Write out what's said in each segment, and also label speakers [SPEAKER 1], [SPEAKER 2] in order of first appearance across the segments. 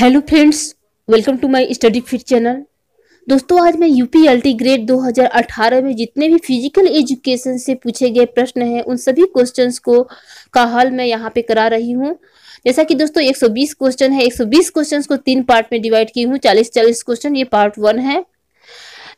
[SPEAKER 1] hello friends welcome to my study fit channel दोस्तों आज मैं यूपीएलटी ग्रेड 2018 में जितने भी फिजिकल एजुकेशन से पूछे गए प्रश्न हैं उन सभी क्वेश्चंस को का हल मैं यहाँ पे करा रही हूँ जैसा कि दोस्तों 120 क्वेश्चन है 120 क्वेश्चंस को तीन पार्ट में डिवाइड की हूँ 40 40 क्वेश्चन ये पार्ट वन है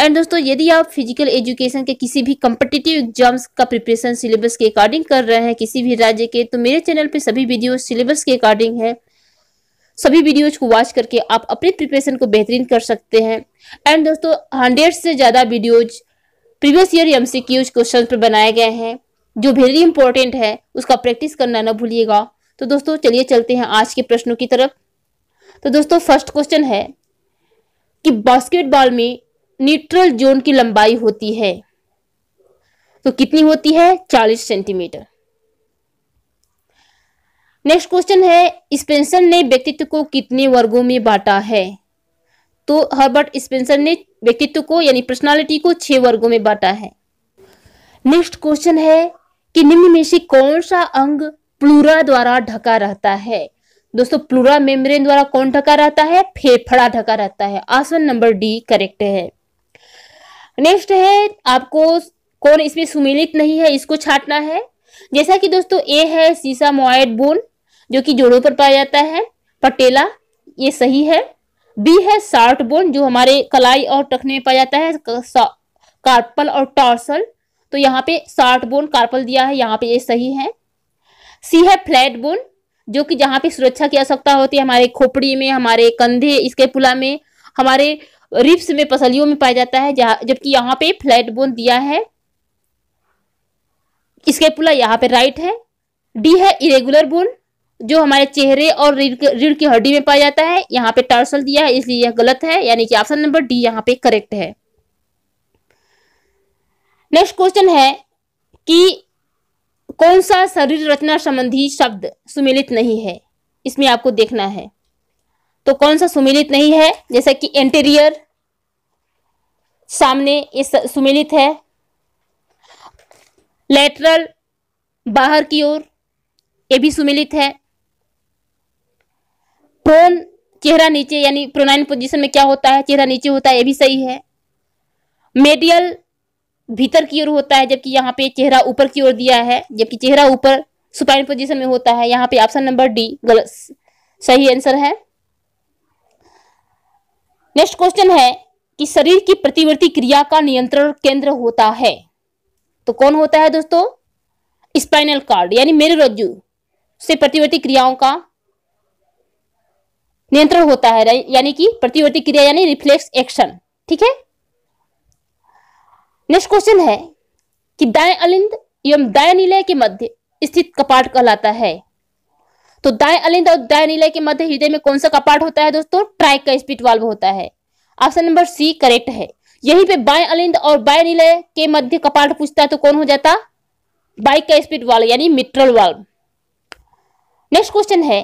[SPEAKER 1] एंड दोस्तों यदि आप फिजिकल एजुकेशन के किसी भी कम्पिटिटिव एग्जाम्स का प्रिपरेशन सिलेबस के अकॉर्डिंग कर रहे हैं किसी भी राज्य के तो मेरे चैनल पे सभी वीडियो सिलेबस के अकॉर्डिंग है सभी वीडियोज को वॉच करके आप अपने प्रिपरेशन को बेहतरीन कर सकते हैं एंड दोस्तों हंड्रेड से ज़्यादा videos previous year M C Qs question पर बनाए गए हैं जो वेरी इंपॉर्टेंट है उसका प्रैक्टिस करना ना भूलिएगा तो दोस्तों चलिए चलते हैं आज के प्रश्नों की तरफ तो दोस्तों फर्स्ट क्वेश्चन है कि बास्केटबॉल में न्यूट्रल जोन की लंबाई होती है तो कितनी होती है चालीस सेंटीमीटर नेक्स्ट क्वेश्चन है स्पेंसर ने व्यक्तित्व को कितने वर्गों में बांटा है तो हर्बर्ट स्पेंसर ने व्यक्तित्व को यानी पर्सनालिटी को छह वर्गों में बांटा है नेक्स्ट क्वेश्चन है कि निम्न में से कौन सा अंग प्लूरा द्वारा ढका रहता है दोस्तों प्लूरा मेम्ब्रेन द्वारा कौन ढका रहता है फेफड़ा ढका रहता है आसन नंबर डी करेक्ट है नेक्स्ट है आपको कौन इसमें सुमिलित नहीं है इसको छाटना है जैसा कि दोस्तों ए है सीसा मोइड बोन जो कि जोड़ों पर पाया जाता है पटेला ये सही है बी है शार्ट बोन जो हमारे कलाई और टखने में पाया जाता है कार्पल और टॉर्सल तो यहाँ पे शार्ट बोन कार्पल दिया है यहाँ पे ये सही है सी है फ्लैट बोन जो कि जहाँ पे सुरक्षा की आवश्यकता होती है हमारे खोपड़ी में हमारे कंधे इसके पुला में हमारे रिप्स में पसलियों में पाया जाता है जबकि यहाँ पे फ्लैट बोन दिया है इसके पुला यहाँ पे राइट है डी है इरेगुलर बोन जो हमारे चेहरे और रीढ़ की हड्डी में पाया जाता है यहाँ पे टार्सल दिया है इसलिए यह गलत है यानी कि ऑप्शन नंबर डी यहाँ पे करेक्ट है नेक्स्ट क्वेश्चन है कि कौन सा शरीर रचना संबंधी शब्द सुमिलित नहीं है इसमें आपको देखना है तो कौन सा सुमिलित नहीं है जैसा कि एंटीरियर सामने ये सुमिलित है लेटरल बाहर की ओर ये भी सुमिलित है फोन चेहरा नीचे यानी प्रोनाइन पोजीशन में क्या होता है चेहरा नीचे होता है ये भी सही है मेडियल भीतर की ओर होता है जबकि यहाँ पे चेहरा ऊपर की ओर दिया है जबकि चेहरा ऊपर सुपाइन पोजीशन में होता है यहाँ पे ऑप्शन नंबर डी गलत सही आंसर है नेक्स्ट क्वेश्चन है कि शरीर की प्रतिवर्ती क्रिया का नियंत्रण केंद्र होता है तो कौन होता है दोस्तों स्पाइनल कार्ड यानी रज्जु से प्रतिवर्ती क्रियाओं का नियंत्रण होता है यानी कि प्रतिवर्ती क्रिया यानी रिफ्लेक्स एक्शन ठीक है नेक्स्ट क्वेश्चन है कि दाएं अलिंद एवं दाएं निलय के मध्य स्थित कपाट कहलाता है तो दाएं अलिंद और दाएं निलय के मध्य हृदय में कौन सा कपाट होता है दोस्तों ट्राइक का स्पीड वाल्व होता है ऑप्शन नंबर सी करेक्ट है यही पे बाएं अलिंद और बाएं निलय के मध्य कपाट पूछता है तो कौन हो जाता बाइक का स्पीड वाल्व यानी मिट्रल वाल्व नेक्स्ट क्वेश्चन है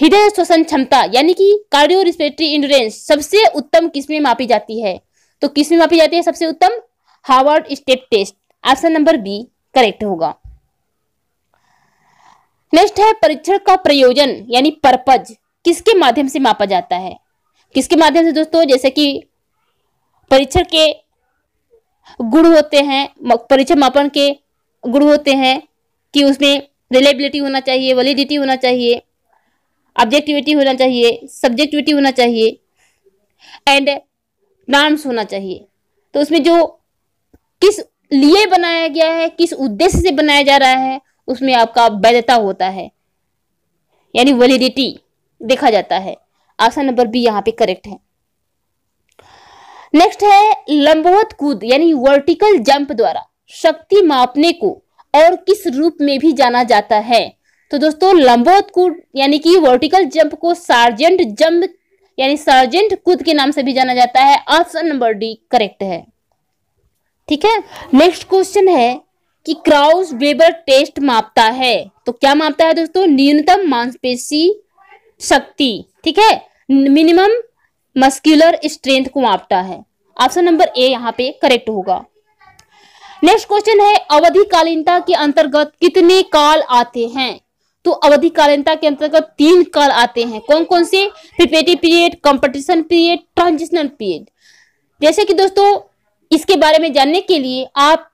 [SPEAKER 1] हृदय श्वसन क्षमता यानी कि कार्डियो रिस्पेटरी इंडोरेंस सबसे उत्तम किसमें मापी जाती है तो किसमें मापी जाती है सबसे उत्तम Harvard step test option number B correct होगा नेक्स्ट है परीक्षण का प्रयोजन यानी पर्पज किसके माध्यम से मापा जाता है किसके माध्यम से दोस्तों जैसे कि परीक्षण के गुण होते हैं परीक्षण मापन के गुण होते हैं कि उसमें रिलेबिलिटी होना चाहिए वैलिडिटी होना चाहिए ऑब्जेक्टिविटी होना चाहिए सब्जेक्टिविटी होना चाहिए एंड नाम्स होना चाहिए तो उसमें जो किस लिए बनाया गया है किस उद्देश्य से बनाया जा रहा है उसमें आपका वैधता होता है यानी वैलिडिटी देखा जाता है ऑप्शन नंबर बी यहाँ पे करेक्ट है नेक्स्ट है लंबवत कूद यानी वर्टिकल जंप द्वारा शक्ति मापने को और किस रूप में भी जाना जाता है तो दोस्तों लंबोत कूद यानी कि वर्टिकल जंप को सार्जेंट जंप यानी सार्जेंट कूद के नाम से भी जाना जाता है ऑप्शन नंबर डी करेक्ट है ठीक है नेक्स्ट क्वेश्चन है कि क्राउस वेबर टेस्ट मापता है तो क्या मापता है दोस्तों न्यूनतम मांसपेशी शक्ति ठीक है मिनिमम मस्क्यूलर स्ट्रेंथ को मापता है ऑप्शन नंबर ए यहाँ पे करेक्ट होगा नेक्स्ट क्वेश्चन है अवधिकालीनता के अंतर्गत कितने काल आते हैं तो अवधिकालीनता के अंतर्गत तीन काल आते हैं कौन कौन से preparatory period competition period transitional period जैसे कि दोस्तों इसके बारे में जानने के लिए आप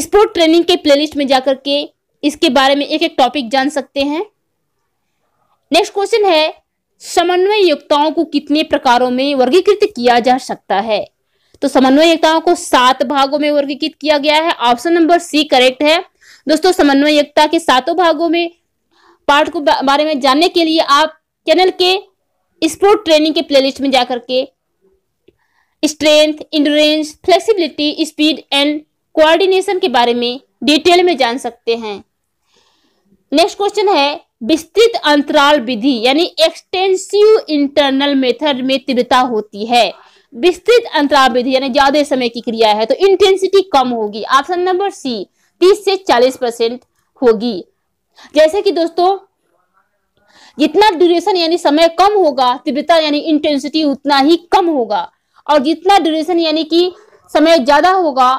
[SPEAKER 1] स्पोर्ट ट्रेनिंग के प्लेलिस्ट में जाकर के इसके बारे में एक एक टॉपिक जान सकते हैं नेक्स्ट क्वेश्चन है समन्वय योग्यताओं को कितने प्रकारों में वर्गीकृत किया जा सकता है तो समन्वय योग्यताओं को सात भागों में वर्गीकृत किया गया है ऑप्शन नंबर सी करेक्ट है दोस्तों समन्वय एकता के सातों भागों में पार्ट को बारे में जानने के लिए आप चैनल के स्पोर्ट ट्रेनिंग के प्लेलिस्ट में जाकर के strength endurance flexibility speed and coordination के बारे में डिटेल में जान सकते हैं नेक्स्ट क्वेश्चन है विस्तृत अंतराल विधि यानी एक्सटेंसिव इंटरनल मेथड में तीव्रता होती है विस्तृत अंतराल विधि यानी ज्यादा समय की क्रिया है तो इंटेंसिटी कम होगी ऑप्शन नंबर सी तीस से चालीस परसेंट होगी जैसे कि दोस्तों जितना ड्यूरेशन यानी समय कम होगा तीव्रता यानी इंटेंसिटी उतना ही कम होगा और जितना ड्यूरेशन यानी कि समय ज्यादा होगा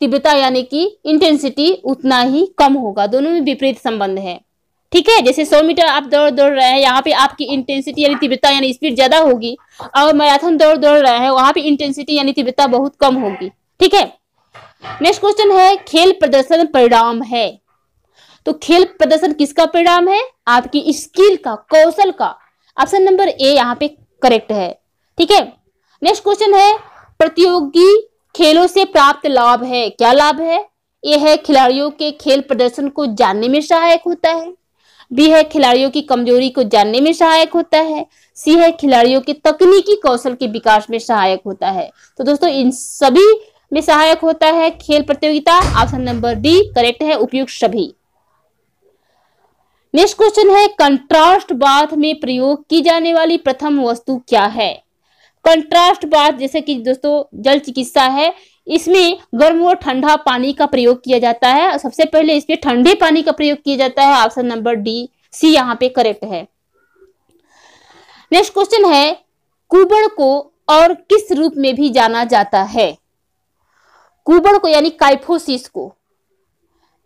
[SPEAKER 1] तीव्रता यानी कि इंटेंसिटी उतना ही कम होगा दोनों में विपरीत संबंध है ठीक है जैसे 100 मीटर आप दौड़ दौड़ रहे हैं यहाँ पे आपकी इंटेंसिटी यानी तीव्रता यानी स्पीड ज्यादा होगी और मैराथन दौड़ दौड़ रहे हैं वहां पे इंटेंसिटी यानी तीव्रता बहुत कम होगी ठीक है नेक्स्ट क्वेश्चन है खेल प्रदर्शन परिणाम है तो खेल प्रदर्शन किसका परिणाम है आपकी स्किल का कौशल का ऑप्शन नंबर ए यहाँ पे करेक्ट है ठीक है नेक्स्ट क्वेश्चन है प्रतियोगी खेलों से प्राप्त लाभ है क्या लाभ है ए है खिलाड़ियों के खेल प्रदर्शन को जानने में सहायक होता है बी है खिलाड़ियों की कमजोरी को जानने में सहायक होता है सी है खिलाड़ियों के तकनीकी कौशल के विकास में सहायक होता है तो दोस्तों इन सभी में सहायक होता है खेल प्रतियोगिता ऑप्शन नंबर डी करेक्ट है उपयुक्त सभी नेक्स्ट क्वेश्चन है कंट्रास्ट बाथ में प्रयोग की जाने वाली प्रथम वस्तु क्या है कंट्रास्ट बाथ जैसे कि दोस्तों जल चिकित्सा है इसमें गर्म और ठंडा पानी का प्रयोग किया जाता है और सबसे पहले इसमें ठंडे पानी का प्रयोग किया जाता है ऑप्शन नंबर डी सी यहाँ पे करेक्ट है नेक्स्ट क्वेश्चन है कुबड़ को और किस रूप में भी जाना जाता है कुबड़ को यानी काइफोसिस को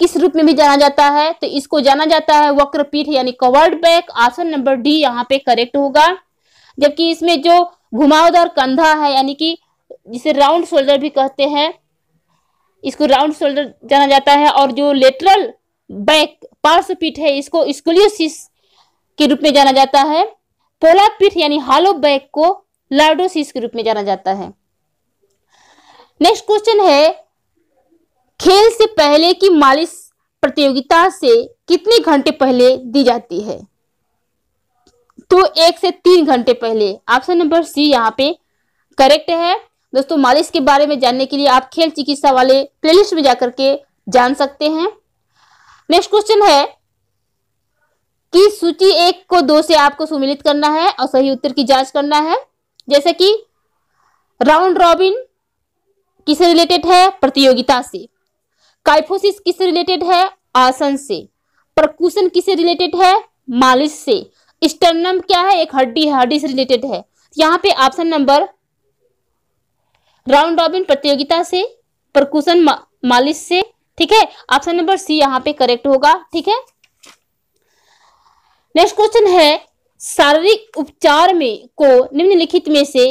[SPEAKER 1] किस रूप में भी जाना जाता है तो इसको जाना जाता है वक्रपीठ यानी कवर्ड बैक आसन नंबर डी यहाँ पे करेक्ट होगा जबकि इसमें जो घुमावदार कंधा है यानी कि जिसे राउंड शोल्डर भी कहते हैं इसको राउंड शोल्डर जाना जाता है और जो लेटरल बैक पार्श्व पीठ है इसको स्कुलियोसिस के रूप में जाना जाता है पोला पीठ यानी हालो बैक को लार्डोसिस के रूप में जाना जाता है नेक्स्ट क्वेश्चन है खेल से पहले की मालिश प्रतियोगिता से कितने घंटे पहले दी जाती है तो एक से तीन घंटे पहले ऑप्शन नंबर सी यहाँ पे करेक्ट है दोस्तों मालिश के बारे में जानने के लिए आप खेल चिकित्सा वाले प्लेलिस्ट में जाकर के जान सकते हैं नेक्स्ट क्वेश्चन है कि सूची एक को दो से आपको सुमिलित करना है और सही उत्तर की जांच करना है जैसे कि राउंड रॉबिन किससे रिलेटेड है प्रतियोगिता से काइफोसिस किससे रिलेटेड है आसन से परकुशन किससे रिलेटेड है मालिश से स्टर्नम क्या है एक हड्डी है हड्डी से रिलेटेड है यहाँ पे ऑप्शन नंबर राउंड रॉबिन प्रतियोगिता से परकुशन मा, मालिश से ठीक है ऑप्शन नंबर सी यहाँ पे करेक्ट होगा ठीक है नेक्स्ट क्वेश्चन है शारीरिक उपचार में को निम्नलिखित में से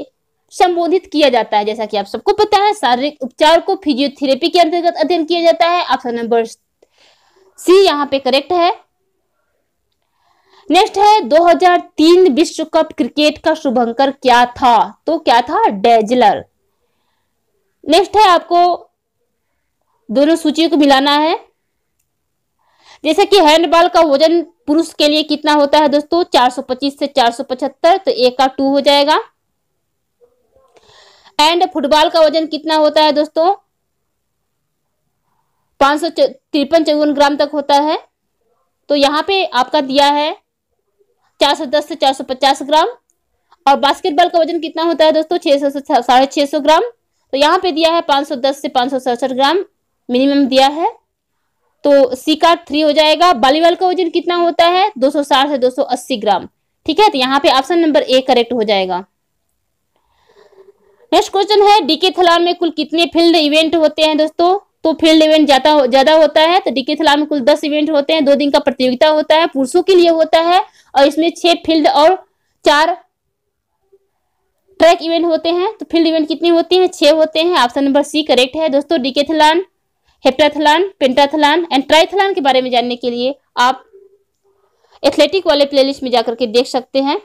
[SPEAKER 1] संबोधित किया जाता है जैसा कि आप सबको पता है शारीरिक उपचार को फिजियोथेरेपी के अंतर्गत अध्ययन किया जाता है ऑप्शन नंबर सी यहाँ पे करेक्ट है नेक्स्ट है 2003 विश्व कप क्रिकेट का शुभंकर क्या था तो क्या था डेजलर नेक्स्ट है आपको दोनों सूचियों को मिलाना है जैसे कि हैंडबॉल का वजन पुरुष के लिए कितना होता है दोस्तों 425 से 475 तो एक का टू हो जाएगा एंड फुटबॉल का वजन कितना होता है दोस्तों पांच सौ तिरपन चौवन ग्राम तक होता है तो यहाँ पे आपका दिया है चार सौ दस से चार सौ पचास ग्राम और बास्केटबॉल का वजन कितना होता है दोस्तों छह सौ से साढ़े छह सौ ग्राम तो यहाँ पे दिया है पांच सौ दस से पांच सौ सड़सठ ग्राम मिनिमम दिया है तो सी का थ्री हो जाएगा वॉलीबॉल का वजन कितना होता है दो सौ साठ से दो सौ अस्सी ग्राम ठीक है तो यहाँ पे ऑप्शन नंबर ए करेक्ट हो जाएगा नेक्स्ट क्वेश्चन है डीके थलान में कुल कितने फील्ड इवेंट होते हैं दोस्तों तो फील्ड इवेंट ज्यादा ज्यादा होता है तो डीके थलान में कुल दस इवेंट होते हैं दो दिन का प्रतियोगिता होता है पुरुषों के लिए होता है और इसमें छह फील्ड और चार ट्रैक इवेंट होते हैं तो फील्ड इवेंट कितने होते हैं छह होते हैं ऑप्शन नंबर सी करेक्ट है दोस्तों थलान हेप्टाथलान पेंटाथलान एंड ट्राइथलान के बारे में जानने के लिए आप एथलेटिक वाले प्लेलिस्ट में जाकर के देख सकते हैं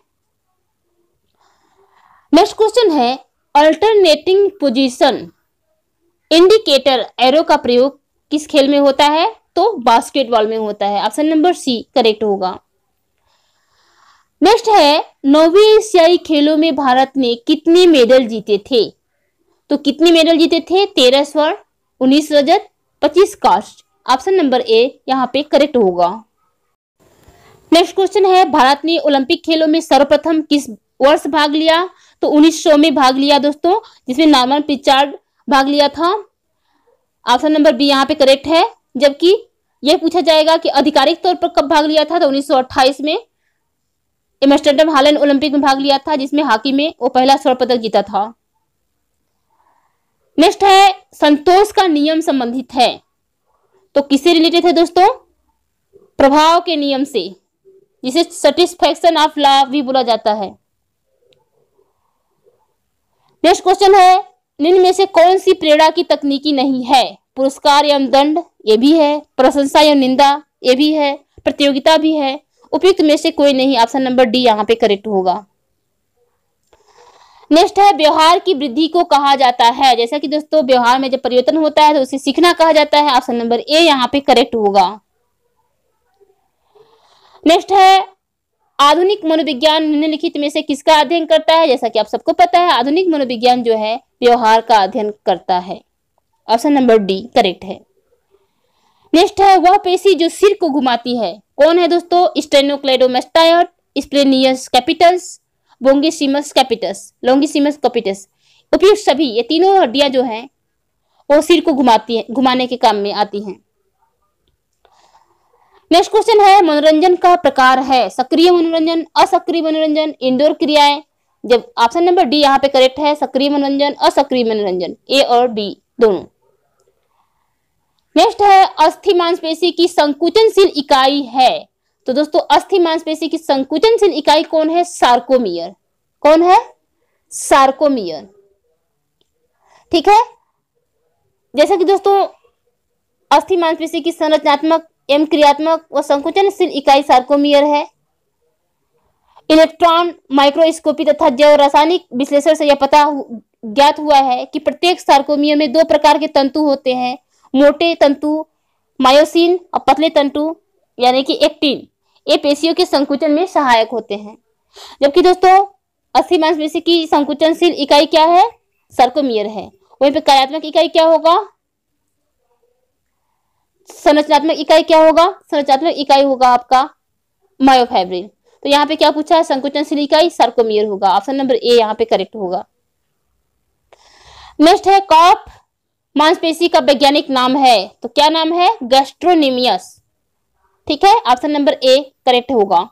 [SPEAKER 1] नेक्स्ट क्वेश्चन है अल्टरनेटिंग पोजीशन इंडिकेटर एरो का प्रयोग किस खेल में होता है तो बास्केटबॉल में होता है ऑप्शन नंबर सी करेक्ट होगा नेक्स्ट है नौवे एशियाई खेलों में भारत ने कितने मेडल जीते थे तो कितने मेडल जीते थे तेरह स्वर्ण उन्नीस रजत पच्चीस कास्ट ऑप्शन नंबर ए यहाँ पे करेक्ट होगा नेक्स्ट क्वेश्चन है भारत ने ओलंपिक खेलों में सर्वप्रथम किस वर्ष भाग लिया तो उन्नीस शो में भाग लिया दोस्तों जिसमें नॉर्मन पिचार्ड भाग लिया था ऑप्शन नंबर बी यहाँ पे करेक्ट है जबकि यह पूछा जाएगा कि आधिकारिक तौर पर कब भाग लिया था तो 1928 में एमस्टर्डम हालन ओलंपिक में भाग लिया था जिसमें हॉकी में वो पहला स्वर्ण पदक जीता था नेक्स्ट है संतोष का नियम संबंधित है तो किससे रिलेटेड है दोस्तों प्रभाव के नियम से जिसे सेटिस्फेक्शन ऑफ लॉ भी बोला जाता है नेक्स्ट क्वेश्चन है निम्न में से कौन सी प्रेरणा की तकनीकी नहीं है पुरस्कार एवं दंड ये भी है प्रशंसा एवं निंदा ये भी है प्रतियोगिता भी है उपयुक्त में से कोई नहीं ऑप्शन नंबर डी यहाँ पे करेक्ट होगा नेक्स्ट है व्यवहार की वृद्धि को कहा जाता है जैसा कि दोस्तों व्यवहार में जब परिवर्तन होता है तो उसे सीखना कहा जाता है ऑप्शन नंबर ए यहाँ पे करेक्ट होगा नेक्स्ट है आधुनिक मनोविज्ञान निम्नलिखित में से किसका अध्ययन करता है जैसा कि आप सबको पता है आधुनिक मनोविज्ञान जो है व्यवहार का अध्ययन करता है ऑप्शन नंबर डी करेक्ट है नेक्स्ट है वह पेशी जो सिर को घुमाती है कौन है दोस्तों sternocleidomastoid splenius capitis longissimus capitis longissimus capitis उपयुक्त सभी ये तीनों हड्डियां जो हैं वो सिर को घुमाती है घुमाने के काम में आती हैं नेक्स्ट क्वेश्चन है मनोरंजन का प्रकार है सक्रिय मनोरंजन असक्रिय मनोरंजन इंडोर क्रियाएं जब ऑप्शन नंबर डी यहाँ पे करेक्ट है सक्रिय मनोरंजन असक्रिय मनोरंजन ए और बी दोनों नेक्स्ट है अस्थि मांसपेशी की संकुचनशील इकाई है तो दोस्तों अस्थि मांसपेशी की संकुचनशील इकाई कौन है सार्कोमियर कौन है सार्कोमियर ठीक है जैसा कि दोस्तों अस्थि मांसपेशी की संरचनात्मक एम क्रियात्मक व संकुचनशील इकाई सार्कोमियर है इलेक्ट्रॉन माइक्रोस्कोपी तथा जैव रासायनिक विश्लेषण से यह पता ज्ञात हुआ है कि प्रत्येक सार्कोमियर में दो प्रकार के तंतु होते हैं मोटे तंतु मायोसिन और पतले तंतु यानी कि एक्टिन ये पेशियों के संकुचन में सहायक होते हैं जबकि दोस्तों अस्थि मांसपेशी की संकुचनशील इकाई क्या है सर्कोमियर है वहीं पर कार्यात्मक इकाई क्या होगा संरचनात्मक इकाई क्या होगा संरचनात्मक इकाई होगा आपका मायोफाइब्रिल तो यहाँ पे क्या पूछा है संकुचनशील इकाई सार्कोमियर होगा ऑप्शन नंबर ए यहाँ पे करेक्ट होगा नेक्स्ट है कॉप मांसपेशी का वैज्ञानिक नाम है तो क्या नाम है गैस्ट्रोनिमियस ठीक है ऑप्शन नंबर ए करेक्ट होगा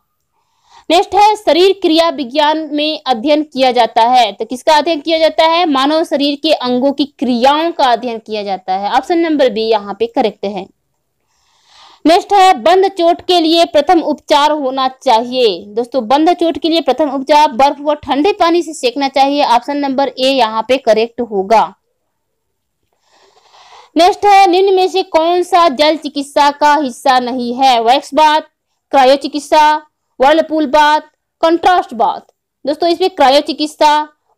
[SPEAKER 1] नेक्स्ट है शरीर क्रिया विज्ञान में अध्ययन किया जाता है तो किसका अध्ययन किया जाता है मानव शरीर के अंगों की क्रियाओं का अध्ययन किया जाता है ऑप्शन नंबर बी यहाँ पे करेक्ट है नेक्स्ट है बंद चोट के लिए प्रथम उपचार होना चाहिए दोस्तों बंद चोट के लिए प्रथम उपचार बर्फ व ठंडे पानी से सेकना चाहिए ऑप्शन नंबर ए यहाँ पे करेक्ट होगा नेक्स्ट है निम्न में से कौन सा जल चिकित्सा का हिस्सा नहीं है वैक्स बात क्रायो चिकित्सा वर्लपूल बात कंट्रास्ट बात दोस्तों इसमें क्रायो चिकित्सा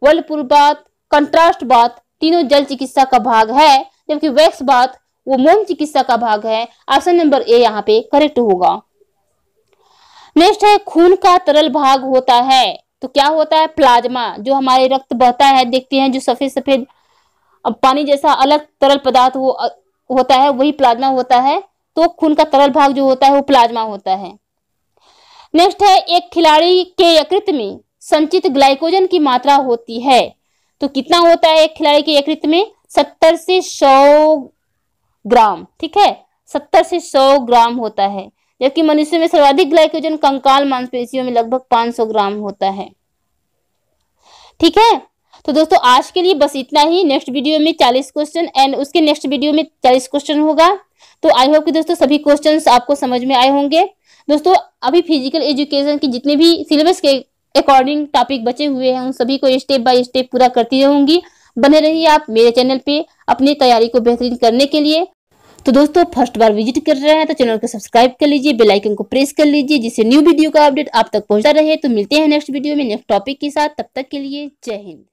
[SPEAKER 1] वर्लपूल बात कंट्रास्ट बात तीनों जल चिकित्सा का भाग है जबकि वैक्स बात वो मोम चिकित्सा का भाग है ऑप्शन नंबर ए यहाँ पे करेक्ट होगा नेक्स्ट है खून का तरल भाग होता है तो क्या होता है प्लाज्मा जो हमारे रक्त बहता है देखते हैं जो सफेद सफेद पानी जैसा अलग तरल पदार्थ हो, होता है वही प्लाज्मा होता है तो खून का तरल भाग जो होता है वो प्लाज्मा होता है नेक्स्ट है एक खिलाड़ी के यकृत में संचित ग्लाइकोजन की मात्रा होती है तो कितना होता है एक खिलाड़ी के यकृत में सत्तर से सौ ग्राम ठीक है सत्तर से सौ ग्राम होता है जबकि मनुष्य में सर्वाधिक ग्लाइकोजन कंकाल मांसपेशियों में लगभग पांच सौ ग्राम होता है ठीक है तो दोस्तों आज के लिए बस इतना ही नेक्स्ट वीडियो में चालीस क्वेश्चन एंड उसके नेक्स्ट वीडियो में चालीस क्वेश्चन होगा तो आई होप कि दोस्तों सभी क्वेश्चन आपको समझ में आए होंगे दोस्तों अभी फिजिकल एजुकेशन के जितने भी सिलेबस के अकॉर्डिंग टॉपिक बचे हुए हैं उन सभी को स्टेप बाय स्टेप पूरा करती रहूंगी बने रहिए आप मेरे चैनल पे अपनी तैयारी को बेहतरीन करने के लिए तो दोस्तों फर्स्ट बार विजिट कर रहे हैं तो चैनल को सब्सक्राइब कर लीजिए बेल आइकन को प्रेस कर लीजिए जिससे न्यू वीडियो का अपडेट आप तक पहुंचता रहे तो मिलते हैं नेक्स्ट वीडियो में नेक्स्ट टॉपिक के साथ तब तक के लिए जय हिंद